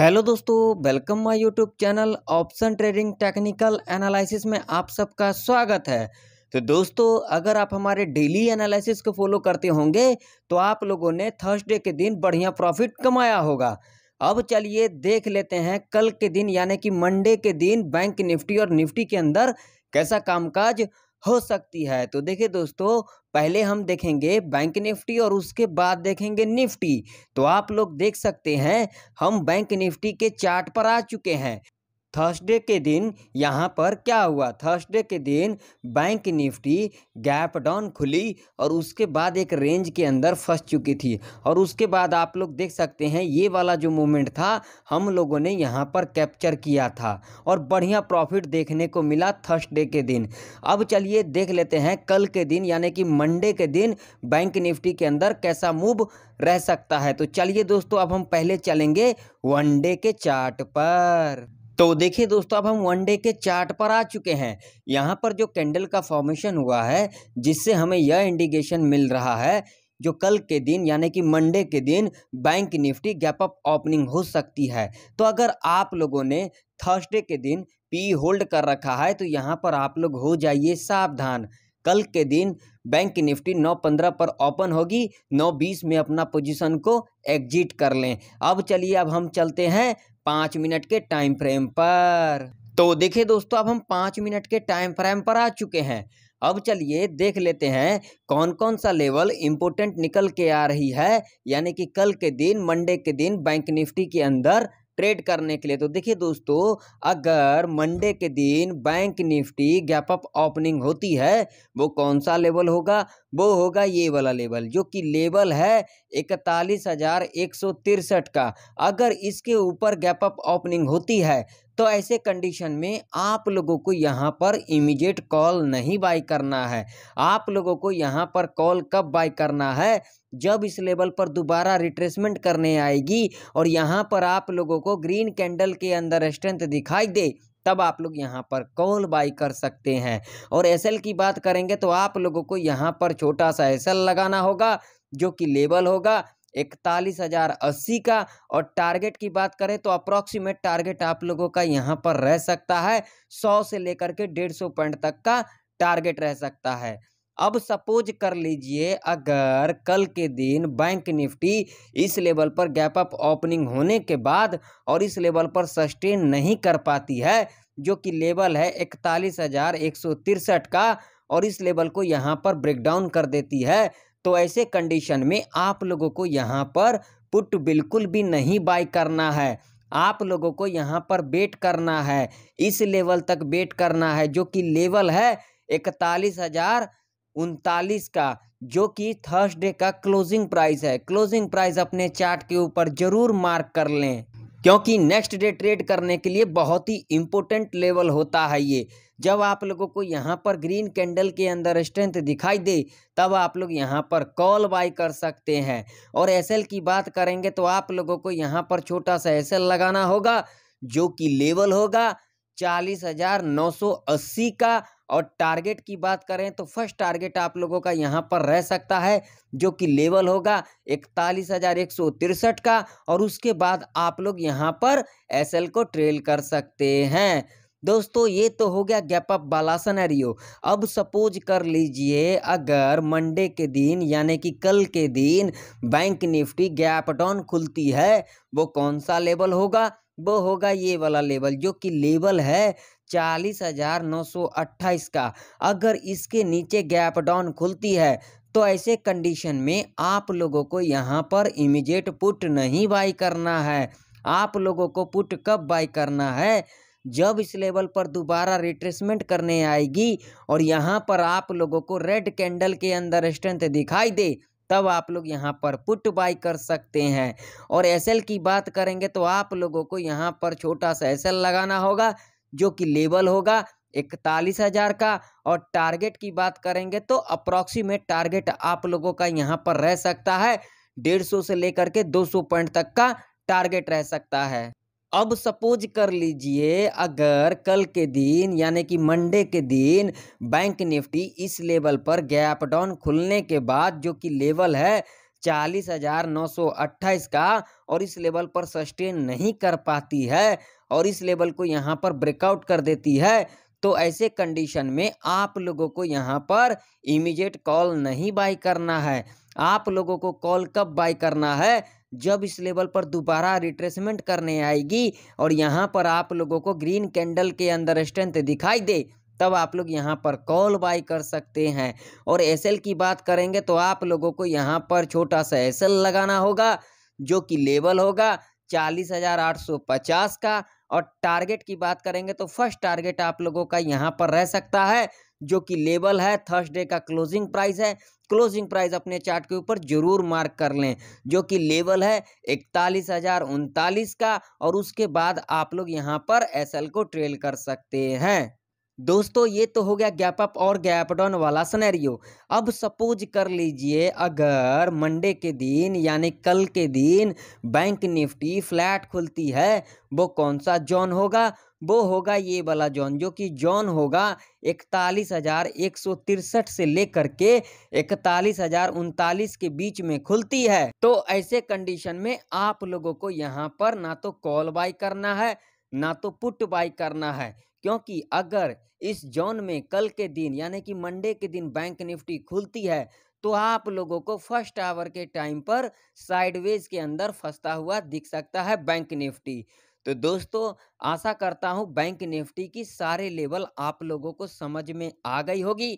hello दोस्तों welcome my YouTube channel option trading technical analysis में आप सबका स्वागत है तो दोस्तों अगर आप हमारे डेली एनालिसिस को फॉलो करते होंगे तो आप लोगों ने थर्सडे के दिन बढ़िया प्रॉफिट कमाया होगा अब चलिए देख लेते हैं कल के दिन यानी कि मंडे के दिन बैंक निफ्टी और निफ्टी के अंदर कैसा कामकाज हो सकती है तो देखिए दोस्तों पहले हम देखेंगे बैंक निफ्टी और उसके बाद देखेंगे निफ्टी तो आप लोग देख सकते हैं हम बैंक निफ्टी के चार्ट पर आ चुके हैं थर्सडे के दिन यहाँ पर क्या हुआ थर्सडे के दिन बैंक निफ्टी गैप डाउन खुली और उसके बाद एक रेंज के अंदर फंस चुकी थी और उसके बाद आप लोग देख सकते हैं ये वाला जो मूवमेंट था हम लोगों ने यहाँ पर कैप्चर किया था और बढ़िया प्रॉफिट देखने को मिला थर्सडे के दिन अब चलिए देख लेते हैं कल के दिन यानी कि मंडे के दिन बैंक निफ्टी के अंदर कैसा मूव रह सकता है तो चलिए दोस्तों अब हम पहले चलेंगे वनडे के चार्ट पर तो देखिए दोस्तों अब हम वन डे के चार्ट पर आ चुके हैं यहाँ पर जो कैंडल का फॉर्मेशन हुआ है जिससे हमें यह इंडिकेशन मिल रहा है जो कल के दिन यानी कि मंडे के दिन bank Nifty gap up opening हो सकती है तो अगर आप लोगों ने थर्सडे के दिन पी होल्ड कर रखा है तो यहाँ पर आप लोग हो जाइए सावधान कल के दिन बैंक निफ्टी 9.15 पर ओपन होगी 9.20 में अपना पोजीशन को एग्जिट कर लें अब चलिए अब हम चलते हैं पाँच मिनट के टाइम फ्रेम पर तो देखिए दोस्तों अब हम पाँच मिनट के टाइम फ्रेम पर आ चुके हैं अब चलिए देख लेते हैं कौन कौन सा लेवल इम्पोर्टेंट निकल के आ रही है यानी कि कल के दिन मंडे के दिन बैंक निफ्टी के अंदर ट्रेड करने के लिए तो देखिए दोस्तों अगर मंडे के दिन bank Nifty gap up opening होती है वो कौन सा लेवल होगा वो होगा ये वाला लेवल जो कि लेवल है इकतालीस हज़ार एक सौ तिरसठ का अगर इसके ऊपर गैप अप ओपनिंग होती है तो ऐसे कंडीशन में आप लोगों को यहाँ पर इमीडिएट कॉल नहीं बाई करना है आप लोगों को यहाँ पर कॉल कब बाई करना है जब इस लेवल पर दोबारा रिट्रेसमेंट करने आएगी और यहाँ पर आप लोगों को ग्रीन कैंडल के अंदर स्ट्रेंथ दिखाई दे तब आप लोग यहाँ पर कॉल बाई कर सकते हैं और एसएल की बात करेंगे तो आप लोगों को यहाँ पर छोटा सा एसएल लगाना होगा जो कि लेबल होगा इकतालीस हज़ार अस्सी का और टारगेट की बात करें तो अप्रॉक्सीमेट टारगेट आप लोगों का यहाँ पर रह सकता है सौ से लेकर के डेढ़ सौ पॉइंट तक का टारगेट रह सकता है अब सपोज कर लीजिए अगर कल के दिन बैंक निफ्टी इस लेवल पर गैप अप ओपनिंग होने के बाद और इस लेवल पर सस्टेन नहीं कर पाती है जो कि लेवल है इकतालीस हज़ार एक सौ तिरसठ का और इस लेवल को यहाँ पर ब्रेकडाउन कर देती है तो ऐसे कंडीशन में आप लोगों को यहाँ पर पुट बिल्कुल भी नहीं बाय करना है आप लोगों को यहाँ पर बेट करना है इस लेवल तक बेट करना है जो कि लेवल है इकतालीस हज़ार उनतालीस का जो कि थर्सडे का क्लोजिंग प्राइस है क्लोजिंग प्राइस अपने चार्ट के ऊपर ज़रूर मार्क कर लें क्योंकि नेक्स्ट डे ट्रेड करने के लिए बहुत ही इम्पोर्टेंट लेवल होता है ये जब आप लोगों को यहाँ पर ग्रीन कैंडल के अंदर स्ट्रेंथ दिखाई दे तब आप लोग यहाँ पर कॉल बाई कर सकते हैं और एसएल की बात करेंगे तो आप लोगों को यहाँ पर छोटा सा एसएल लगाना होगा जो कि लेवल होगा चालीस हजार नौ सौ अस्सी का और टारगेट की बात करें तो फर्स्ट टारगेट आप लोगों का यहाँ पर रह सकता है जो कि लेवल होगा इकतालीस हज़ार एक सौ तिरसठ का और उसके बाद आप लोग यहाँ पर एल को ट्रेल कर सकते हैं दोस्तों ये तो हो गया गैप अप वाला सनेरियो अब सपोज कर लीजिए अगर मंडे के दिन यानी कि कल के दिन बैंक निफ्टी गैप डाउन खुलती है वो कौन सा लेवल होगा वो होगा ये वाला लेवल जो कि लेवल है चालीस हज़ार नौ सौ अट्ठाईस का अगर इसके नीचे गैप डाउन खुलती है तो ऐसे कंडीशन में आप लोगों को यहाँ पर इमीडिएट पुट नहीं बाई करना है आप लोगों को पुट कब बाई करना है जब इस लेवल पर दोबारा रिट्रेसमेंट करने आएगी और यहाँ पर आप लोगों को रेड कैंडल के अंदर स्ट्रेंथ दिखाई दे तब आप लोग यहाँ पर पुट बाई कर सकते हैं और एसएल की बात करेंगे तो आप लोगों को यहाँ पर छोटा सा एसएल लगाना होगा जो कि लेवल होगा इकतालीस हज़ार का और टारगेट की बात करेंगे तो अप्रॉक्सीमेट टारगेट आप लोगों का यहाँ पर रह सकता है डेढ़ सौ से लेकर के दो सौ पॉइंट तक का टारगेट रह सकता है अब सपोज कर लीजिए अगर कल के दिन यानी कि मंडे के दिन बैंक निफ्टी इस लेवल पर गैप डाउन खुलने के बाद जो कि लेवल है चालीस हजार नौ सौ अट्ठाईस का और इस लेवल पर सस्टेन नहीं कर पाती है और इस लेवल को यहाँ पर ब्रेकआउट कर देती है तो ऐसे कंडीशन में आप लोगों को यहाँ पर इमीडिएट कॉल नहीं बाई करना है आप लोगों को कॉल कब बाई करना है जब इस लेवल पर दोबारा रिट्रेसमेंट करने आएगी और यहाँ पर आप लोगों को ग्रीन कैंडल के अंदर स्ट्रेंथ दिखाई दे तब आप लोग यहाँ पर कॉल बाई कर सकते हैं और एसएल की बात करेंगे तो आप लोगों को यहाँ पर छोटा सा एसएल लगाना होगा जो कि लेवल होगा चालीस हज़ार आठ सौ पचास का और टारगेट की बात करेंगे तो फर्स्ट टारगेट आप लोगों का यहाँ पर रह सकता है जो कि लेबल है थर्सडे का क्लोजिंग प्राइस है क्लोजिंग प्राइस अपने चार्ट के ऊपर जरूर मार्क कर लें जो कि लेवल है इकतालीस हज़ार उनतालीस का और उसके बाद आप लोग यहाँ पर एसएल को ट्रेल कर सकते हैं दोस्तों ये तो हो गया गैप अप और गैप डाउन वाला सनेरियो अब सपोज कर लीजिए अगर मंडे के दिन यानी कल के दिन बैंक निफ्टी फ्लैट खुलती है वो कौन सा जॉन होगा वो होगा ये वाला जॉन जो कि जॉन होगा इकतालीस हज़ार एक सौ तिरसठ से लेकर के इकतालीस हज़ार उनतालीस के बीच में खुलती है तो ऐसे कंडीशन में आप लोगों को यहाँ पर ना तो कॉल बाई करना है ना तो पुट बाई करना है क्योंकि अगर इस जोन में कल के दिन यानी कि मंडे के दिन बैंक निफ्टी खुलती है तो आप लोगों को फर्स्ट आवर के टाइम पर साइडवेज के अंदर फंसता हुआ दिख सकता है बैंक निफ्टी तो दोस्तों आशा करता हूँ बैंक निफ्टी की सारे लेवल आप लोगों को समझ में आ गई होगी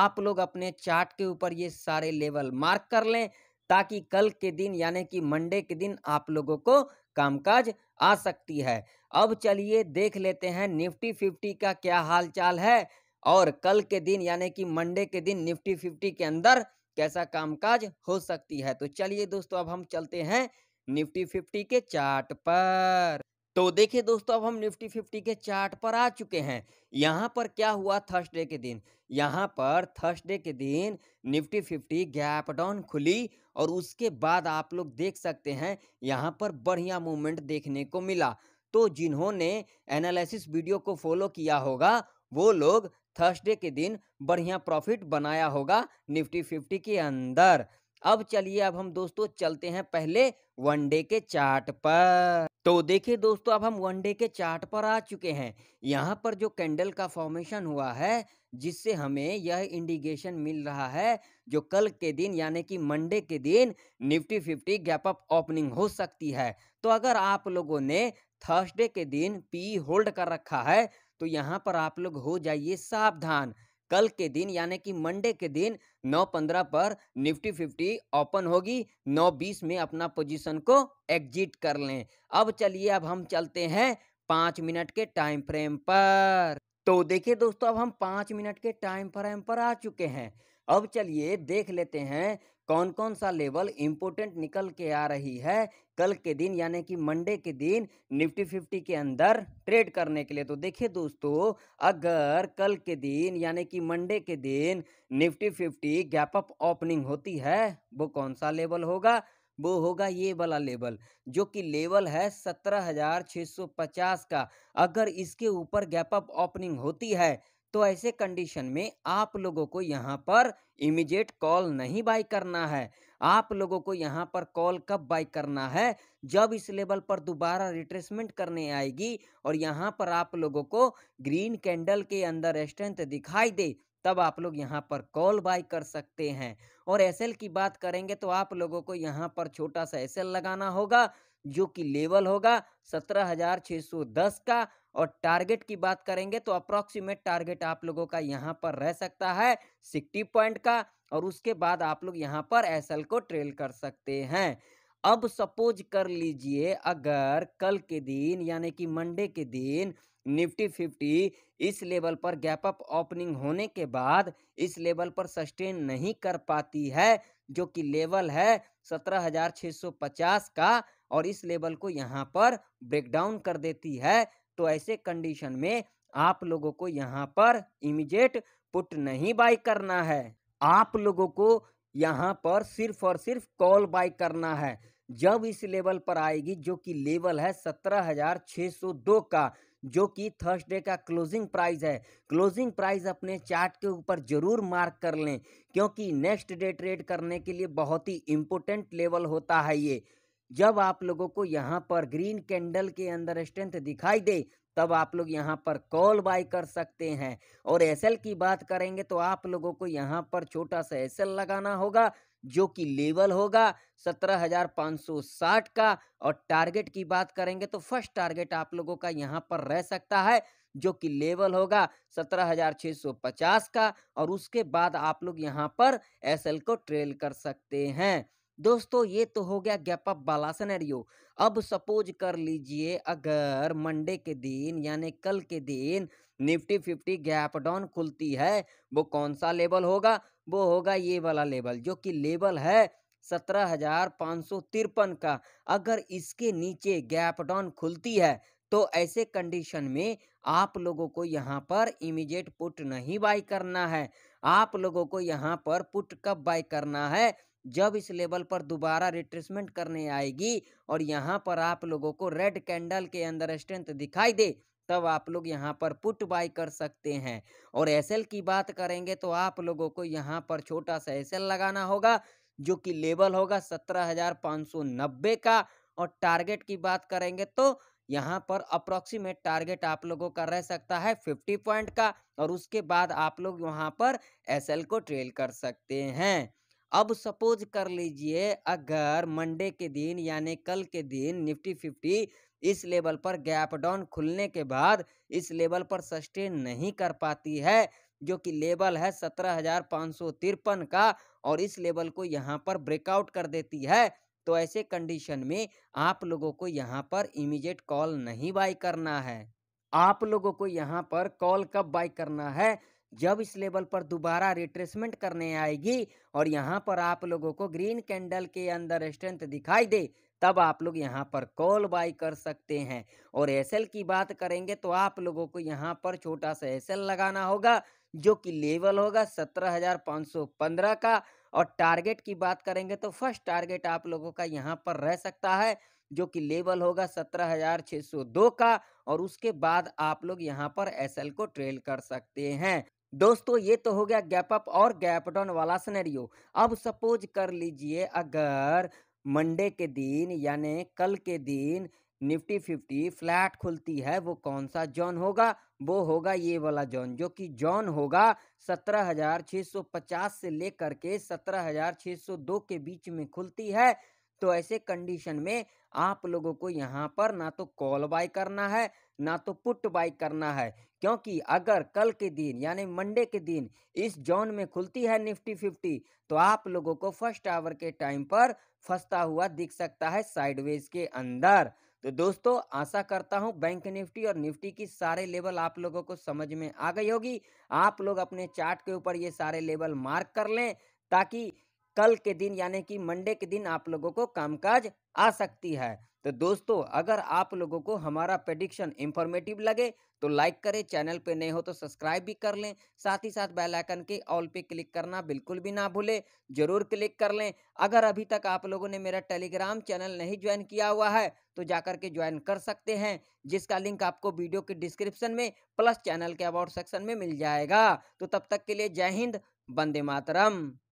आप लोग अपने चार्ट के ऊपर ये सारे लेवल मार्क कर लें ताकि कल के दिन यानी कि मंडे के दिन आप लोगों को कामकाज आ सकती है अब चलिए देख लेते हैं निफ्टी फिफ्टी का क्या हाल चाल है और कल के दिन यानी कि मंडे के दिन निफ्टी फिफ्टी के अंदर कैसा कामकाज हो सकती है तो चलिए दोस्तों अब हम चलते हैं निफ्टी फिफ्टी के चार्ट पर तो देखिए दोस्तों अब हम निफ्टी फिफ्टी के चार्ट पर आ चुके हैं यहाँ पर क्या हुआ थर्सडे के दिन यहाँ पर थर्सडे के दिन निफ्टी फिफ्टी गैप डाउन खुली और उसके बाद आप लोग देख सकते हैं यहाँ पर बढ़िया मूवमेंट देखने को मिला तो जिन्होंने एनालिसिस वीडियो को फॉलो किया होगा वो लोग थर्सडे के दिन बढ़िया प्रॉफिट बनाया होगा निफ्टी फिफ्टी के अंदर अब चलिए अब हम दोस्तों चलते हैं पहले वनडे के चार्ट पर तो देखिए दोस्तों अब हम वनडे के चार्ट पर आ चुके हैं यहाँ पर जो कैंडल का फॉर्मेशन हुआ है जिससे हमें यह इंडिकेशन मिल रहा है जो कल के दिन यानी कि मंडे के दिन Nifty fifty gap up opening हो सकती है तो अगर आप लोगों ने थर्सडे के दिन पी होल्ड कर रखा है तो यहाँ पर आप लोग हो जाइए सावधान कल के दिन यानी कि मंडे के दिन 9:15 पर निफ्टी 50 ओपन होगी 9:20 में अपना पोजीशन को एग्जिट कर लें अब चलिए अब हम चलते हैं पाँच मिनट के टाइम फ्रेम पर तो देखिए दोस्तों अब हम पाँच मिनट के टाइम फ्रेम पर आ चुके हैं अब चलिए देख लेते हैं कौन कौन सा लेवल इम्पोर्टेंट निकल के आ रही है कल के दिन यानी कि मंडे के दिन निफ्टी फिफ्टी के अंदर ट्रेड करने के लिए तो देखिए दोस्तों अगर कल के दिन यानी कि मंडे के दिन Nifty fifty gap up opening होती है वो कौन सा लेवल होगा वो होगा ये वाला लेवल जो कि लेवल है सत्रह हजार छः सौ पचास का अगर इसके ऊपर गैप अप ओपनिंग होती है तो ऐसे कंडीशन में आप लोगों को यहाँ पर इमीडिएट कॉल नहीं बाई करना है आप लोगों को यहाँ पर कॉल कब बाई करना है जब इस लेवल पर दोबारा रिट्रेसमेंट करने आएगी और यहाँ पर आप लोगों को ग्रीन कैंडल के अंदर स्ट्रेंथ दिखाई दे तब आप लोग यहाँ पर कॉल बाय कर सकते हैं और एसएल की बात करेंगे तो आप लोगों को यहाँ पर छोटा सा एसएल लगाना होगा जो कि लेवल होगा सत्रह हजार छः सौ दस का और टारगेट की बात करेंगे तो अप्रोक्सीमेट टारगेट आप लोगों का यहाँ पर रह सकता है सिक्सटी पॉइंट का और उसके बाद आप लोग यहाँ पर एस को ट्रेल कर सकते हैं अब सपोज कर लीजिए अगर कल के दिन यानी कि मंडे के दिन निफ्टी फिफ्टी इस लेवल पर गैप अप ओपनिंग होने के बाद इस लेवल पर सस्टेन नहीं कर पाती है जो कि लेवल है सत्रह हजार छः सौ पचास का और इस लेवल को यहाँ पर ब्रेकडाउन कर देती है तो ऐसे कंडीशन में आप लोगों को यहाँ पर इमीडिएट पुट नहीं बाई करना है आप लोगों को यहाँ पर सिर्फ और सिर्फ कॉल बाई करना है जब इस लेवल पर आएगी जो कि लेवल है सत्रह हजार छः सौ दो का जो कि थर्सडे का क्लोजिंग प्राइस है क्लोजिंग प्राइस अपने चार्ट के ऊपर जरूर मार्क कर लें क्योंकि नेक्स्ट डे ट्रेड करने के लिए बहुत ही इम्पोर्टेंट लेवल होता है ये जब आप लोगों को यहाँ पर ग्रीन कैंडल के अंदर स्ट्रेंथ दिखाई दे तब आप लोग यहाँ पर कॉल बाय कर सकते हैं और एसएल की बात करेंगे तो आप लोगों को यहाँ पर छोटा सा एसएल लगाना होगा जो कि लेवल होगा सत्रह हजार पाँच सौ साठ का और टारगेट की बात करेंगे तो फर्स्ट टारगेट आप लोगों का यहाँ पर रह सकता है जो कि लेवल होगा सत्रह हजार छः सौ पचास का और उसके बाद आप लोग यहाँ पर एसएल को ट्रेल कर सकते हैं दोस्तों ये तो हो गया गैप अप वाला सनेरियो अब सपोज कर लीजिए अगर मंडे के दिन यानी कल के दिन निफ्टी फिफ्टी गैप डाउन खुलती है वो कौन सा लेवल होगा वो होगा ये वाला लेवल जो कि लेवल है सत्रह हजार पाँच सौ तिरपन का अगर इसके नीचे गैप डाउन खुलती है तो ऐसे कंडीशन में आप लोगों को यहाँ पर इमीडिएट पुट नहीं बाई करना है आप लोगों को यहाँ पर पुट कब बाई करना है जब इस लेवल पर दोबारा रिट्रेसमेंट करने आएगी और यहाँ पर आप लोगों को रेड कैंडल के अंदर स्ट्रेंथ दिखाई दे तब आप लोग यहाँ पर पुट बाई कर सकते हैं और एसएल की बात करेंगे तो आप लोगों को यहाँ पर छोटा सा एसएल लगाना होगा जो कि लेवल होगा सत्रह हजार पाँच सौ नब्बे का और टारगेट की बात करेंगे तो यहाँ पर अप्रोक्सीमेट टारगेट आप लोगों का रह सकता है फिफ्टी पॉइंट का और उसके बाद आप लोग यहाँ पर एसएल को ट्रेल कर सकते हैं अब सपोज कर लीजिए अगर मंडे के दिन यानी कल के दिन निफ्टी फिफ्टी इस लेवल पर गैप डाउन खुलने के बाद इस लेवल पर सस्टेन नहीं कर पाती है जो कि लेवल है सत्रह हजार पाँच सौ तिरपन का और इस लेवल को यहाँ पर ब्रेकआउट कर देती है तो ऐसे कंडीशन में आप लोगों को यहाँ पर इमीडिएट कॉल नहीं बाई करना है आप लोगों को यहाँ पर कॉल कब बाई करना है जब इस लेवल पर दोबारा रिट्रेसमेंट करने आएगी और यहाँ पर आप लोगों को ग्रीन कैंडल के अंदर स्ट्रेंथ दिखाई दे तब आप लोग यहाँ पर कॉल बाई कर सकते हैं और एसएल की बात करेंगे तो आप लोगों को यहाँ पर छोटा सा एसएल लगाना होगा जो कि लेवल होगा सत्रह हजार पाँच सौ पंद्रह का और टारगेट की बात करेंगे तो फर्स्ट टारगेट आप लोगों का यहाँ पर रह सकता है जो कि लेवल होगा सत्रह हजार छः सौ दो का और उसके बाद आप लोग यहाँ पर एसएल को ट्रेल कर सकते हैं दोस्तों ये तो हो गया गैप अप और गैप डाउन वाला सिनेरियो अब सपोज कर लीजिए अगर मंडे के दिन यानी कल के दिन निफ्टी फिफ्टी फ्लैट खुलती है वो कौन सा जॉन होगा वो होगा ये वाला जॉन जो कि जॉन होगा सत्रह हजार छः सौ पचास से लेकर के सत्रह हजार छः सौ दो के बीच में खुलती है तो ऐसे कंडीशन में आप लोगों को यहाँ पर ना तो कॉल बाय करना है ना तो पुट बाई करना है क्योंकि अगर कल के दिन यानी मंडे के दिन इस जोन में खुलती है निफ्टी फिफ्टी तो आप लोगों को फर्स्ट आवर के टाइम पर फंसता हुआ दिख सकता है साइडवेज के अंदर तो दोस्तों आशा करता हूं बैंक निफ्टी और निफ्टी की सारे लेवल आप लोगों को समझ में आ गई होगी आप लोग अपने चार्ट के ऊपर ये सारे लेवल मार्क कर लें ताकि कल के दिन यानी कि मंडे के दिन आप लोगों को कामकाज आ सकती है तो दोस्तों अगर आप लोगों को हमारा प्रडिक्शन इंफॉर्मेटिव लगे तो लाइक करें चैनल पे नए हो तो सब्सक्राइब भी कर लें साथ ही साथ बेल आइकन के ऑल पे क्लिक करना बिल्कुल भी ना भूलें जरूर क्लिक कर लें अगर अभी तक आप लोगों ने मेरा टेलीग्राम चैनल नहीं ज्वाइन किया हुआ है तो जाकर के ज्वाइन कर सकते हैं जिसका लिंक आपको वीडियो के डिस्क्रिप्शन में प्लस चैनल के अबाउट सेक्शन में मिल जाएगा तो तब तक के लिए जय हिंद वंदे मातरम